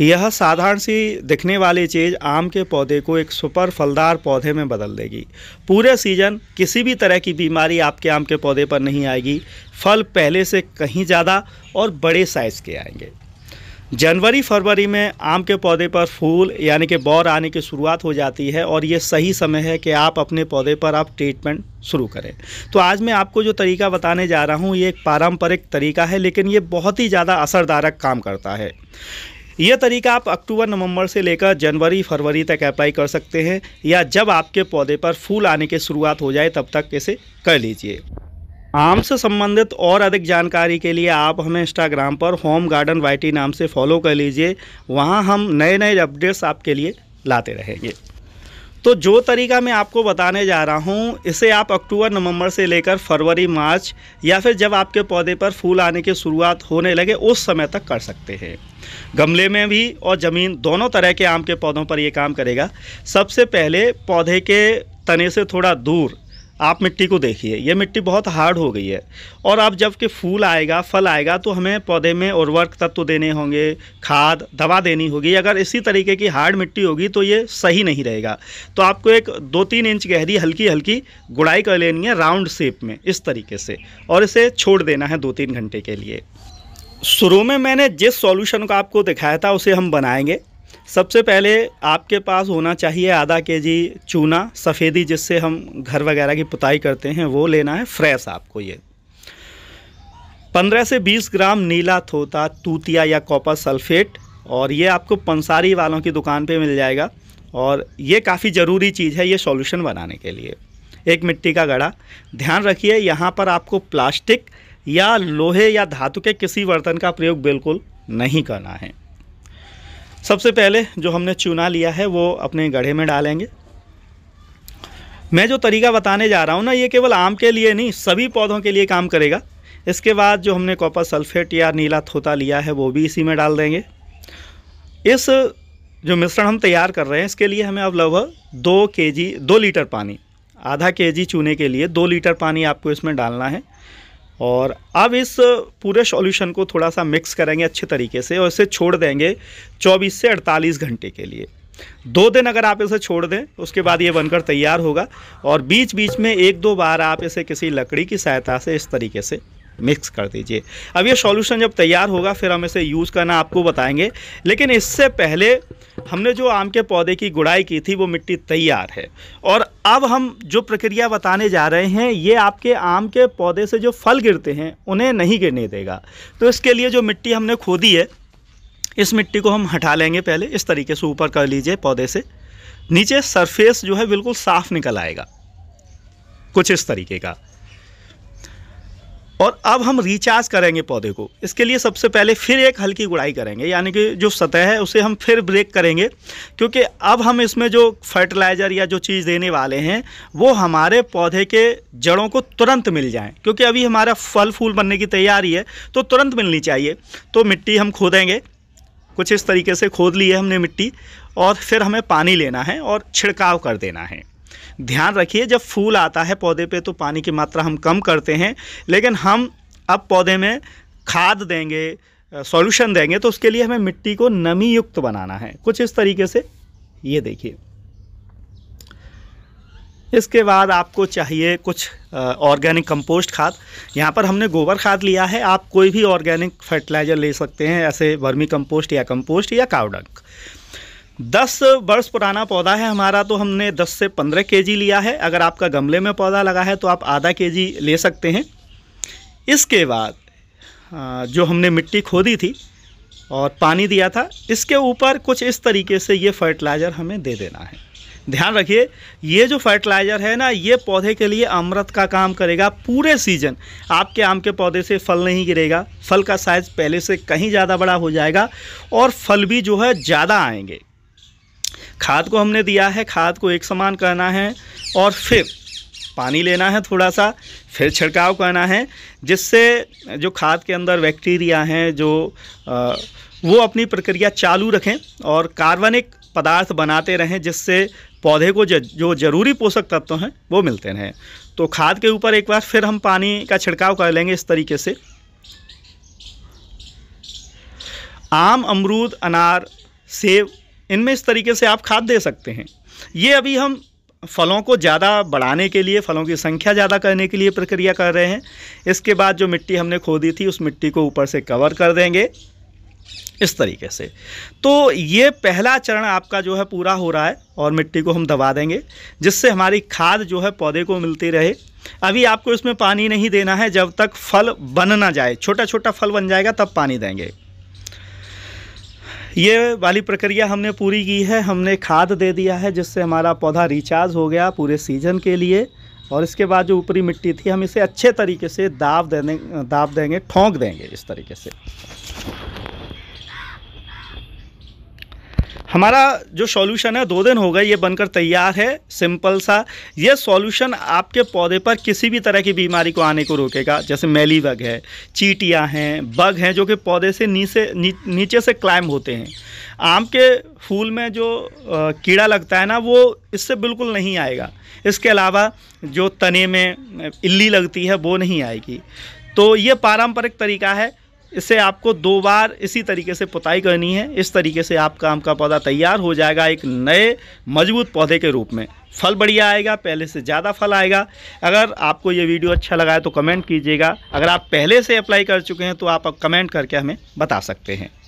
यह साधारण सी दिखने वाली चीज़ आम के पौधे को एक सुपर फलदार पौधे में बदल देगी पूरे सीजन किसी भी तरह की बीमारी आपके आम के पौधे पर नहीं आएगी फल पहले से कहीं ज़्यादा और बड़े साइज़ के आएंगे जनवरी फरवरी में आम के पौधे पर फूल यानी कि बौर आने की शुरुआत हो जाती है और ये सही समय है कि आप अपने पौधे पर आप ट्रीटमेंट शुरू करें तो आज मैं आपको जो तरीका बताने जा रहा हूँ ये एक पारंपरिक तरीका है लेकिन ये बहुत ही ज़्यादा असरदारक काम करता है ये तरीका आप अक्टूबर नवंबर से लेकर जनवरी फरवरी तक अप्लाई कर सकते हैं या जब आपके पौधे पर फूल आने की शुरुआत हो जाए तब तक इसे कर लीजिए आम से संबंधित और अधिक जानकारी के लिए आप हमें इंस्टाग्राम पर होम गार्डन वाई नाम से फॉलो कर लीजिए वहाँ हम नए नए अपडेट्स आपके लिए लाते रहेंगे तो जो तरीका मैं आपको बताने जा रहा हूँ इसे आप अक्टूबर नवंबर से लेकर फरवरी मार्च या फिर जब आपके पौधे पर फूल आने की शुरुआत होने लगे उस समय तक कर सकते हैं गमले में भी और ज़मीन दोनों तरह के आम के पौधों पर ये काम करेगा सबसे पहले पौधे के तने से थोड़ा दूर आप मिट्टी को देखिए ये मिट्टी बहुत हार्ड हो गई है और अब जबकि फूल आएगा फल आएगा तो हमें पौधे में उर्वरक तत्व देने होंगे खाद दवा देनी होगी अगर इसी तरीके की हार्ड मिट्टी होगी तो ये सही नहीं रहेगा तो आपको एक दो तीन इंच गहरी हल्की हल्की गुड़ाई कर लेनी है राउंड शेप में इस तरीके से और इसे छोड़ देना है दो तीन घंटे के लिए शुरू में मैंने जिस सॉल्यूशन को आपको दिखाया था उसे हम बनाएंगे सबसे पहले आपके पास होना चाहिए आधा के जी चूना सफ़ेदी जिससे हम घर वगैरह की पुताई करते हैं वो लेना है फ्रेश आपको ये 15 से 20 ग्राम नीला थोता तूतिया या कॉपर सल्फेट और ये आपको पंसारी वालों की दुकान पे मिल जाएगा और ये काफ़ी ज़रूरी चीज़ है ये सॉल्यूशन बनाने के लिए एक मिट्टी का गड़ा ध्यान रखिए यहाँ पर आपको प्लास्टिक या लोहे या धातु के किसी बर्तन का प्रयोग बिल्कुल नहीं करना है सबसे पहले जो हमने चूना लिया है वो अपने गढ़े में डालेंगे मैं जो तरीका बताने जा रहा हूँ ना ये केवल आम के लिए नहीं सभी पौधों के लिए काम करेगा इसके बाद जो हमने कॉपर सल्फेट या नीला थोता लिया है वो भी इसी में डाल देंगे इस जो मिश्रण हम तैयार कर रहे हैं इसके लिए हमें अब लगभग दो के जी दो लीटर पानी आधा के जी चूने के लिए दो लीटर पानी आपको इसमें डालना है और अब इस पूरे सॉल्यूशन को थोड़ा सा मिक्स करेंगे अच्छे तरीके से और इसे छोड़ देंगे 24 से 48 घंटे के लिए दो दिन अगर आप इसे छोड़ दें उसके बाद ये बनकर तैयार होगा और बीच बीच में एक दो बार आप इसे किसी लकड़ी की सहायता से इस तरीके से मिक्स कर दीजिए अब ये सॉल्यूशन जब तैयार होगा फिर हम इसे यूज़ करना आपको बताएंगे लेकिन इससे पहले हमने जो आम के पौधे की गुड़ाई की थी वो मिट्टी तैयार है और अब हम जो प्रक्रिया बताने जा रहे हैं ये आपके आम के पौधे से जो फल गिरते हैं उन्हें नहीं गिरने देगा तो इसके लिए जो मिट्टी हमने खोदी है इस मिट्टी को हम हटा लेंगे पहले इस तरीके से ऊपर कर लीजिए पौधे से नीचे सरफेस जो है बिल्कुल साफ़ निकल आएगा कुछ इस तरीके का और अब हम रिचार्ज करेंगे पौधे को इसके लिए सबसे पहले फिर एक हल्की गुड़ाई करेंगे यानी कि जो सतह है उसे हम फिर ब्रेक करेंगे क्योंकि अब हम इसमें जो फर्टिलाइज़र या जो चीज़ देने वाले हैं वो हमारे पौधे के जड़ों को तुरंत मिल जाएँ क्योंकि अभी हमारा फल फूल बनने की तैयारी है तो तुरंत मिलनी चाहिए तो मिट्टी हम खोदेंगे कुछ इस तरीके से खोद ली है हमने मिट्टी और फिर हमें पानी लेना है और छिड़काव कर देना है ध्यान रखिए जब फूल आता है पौधे पे तो पानी की मात्रा हम कम करते हैं लेकिन हम अब पौधे में खाद देंगे सॉल्यूशन देंगे तो उसके लिए हमें मिट्टी को नमी युक्त बनाना है कुछ इस तरीके से ये देखिए इसके बाद आपको चाहिए कुछ ऑर्गेनिक कंपोस्ट खाद यहाँ पर हमने गोबर खाद लिया है आप कोई भी ऑर्गेनिक फर्टिलाइज़र ले सकते हैं ऐसे वर्मी कंपोस्ट या कंपोस्ट या कावडंक दस वर्ष पुराना पौधा है हमारा तो हमने दस से पंद्रह के जी लिया है अगर आपका गमले में पौधा लगा है तो आप आधा के जी ले सकते हैं इसके बाद जो हमने मिट्टी खोदी थी और पानी दिया था इसके ऊपर कुछ इस तरीके से ये फर्टिलाइज़र हमें दे देना है ध्यान रखिए ये जो फर्टिलाइज़र है ना ये पौधे के लिए अमृत का काम करेगा पूरे सीजन आपके आम के पौधे से फल नहीं गिरेगा फल का साइज़ पहले से कहीं ज़्यादा बड़ा हो जाएगा और फल भी जो है ज़्यादा आएंगे खाद को हमने दिया है खाद को एक समान करना है और फिर पानी लेना है थोड़ा सा फिर छिड़काव करना है जिससे जो खाद के अंदर बैक्टीरिया हैं जो आ, वो अपनी प्रक्रिया चालू रखें और कार्बनिक पदार्थ बनाते रहें जिससे पौधे को ज, जो ज़रूरी पोषक तत्व हैं वो मिलते रहें तो खाद के ऊपर एक बार फिर हम पानी का छिड़काव कर लेंगे इस तरीके से आम अमरूद अनार सेब इनमें इस तरीके से आप खाद दे सकते हैं ये अभी हम फलों को ज़्यादा बढ़ाने के लिए फलों की संख्या ज़्यादा करने के लिए प्रक्रिया कर रहे हैं इसके बाद जो मिट्टी हमने खोदी थी उस मिट्टी को ऊपर से कवर कर देंगे इस तरीके से तो ये पहला चरण आपका जो है पूरा हो रहा है और मिट्टी को हम दबा देंगे जिससे हमारी खाद जो है पौधे को मिलती रहे अभी आपको इसमें पानी नहीं देना है जब तक फल बन ना जाए छोटा छोटा फल बन जाएगा तब पानी देंगे ये वाली प्रक्रिया हमने पूरी की है हमने खाद दे दिया है जिससे हमारा पौधा रिचार्ज हो गया पूरे सीजन के लिए और इसके बाद जो ऊपरी मिट्टी थी हम इसे अच्छे तरीके से दाब देने दाब देंगे ठोंक देंगे इस तरीके से हमारा जो सॉल्यूशन है दो दिन हो गए ये बनकर तैयार है सिंपल सा ये सॉल्यूशन आपके पौधे पर किसी भी तरह की बीमारी को आने को रोकेगा जैसे मैली बग है चीटियाँ हैं बग हैं जो कि पौधे से नीचे नी, नीचे से क्लाइम होते हैं आम के फूल में जो कीड़ा लगता है ना वो इससे बिल्कुल नहीं आएगा इसके अलावा जो तने में इल्ली लगती है वो नहीं आएगी तो ये पारंपरिक तरीका है इसे आपको दो बार इसी तरीके से पुताई करनी है इस तरीके से आपका आम का पौधा तैयार हो जाएगा एक नए मजबूत पौधे के रूप में फल बढ़िया आएगा पहले से ज़्यादा फल आएगा अगर आपको ये वीडियो अच्छा लगा है तो कमेंट कीजिएगा अगर आप पहले से अप्लाई कर चुके हैं तो आप कमेंट करके हमें बता सकते हैं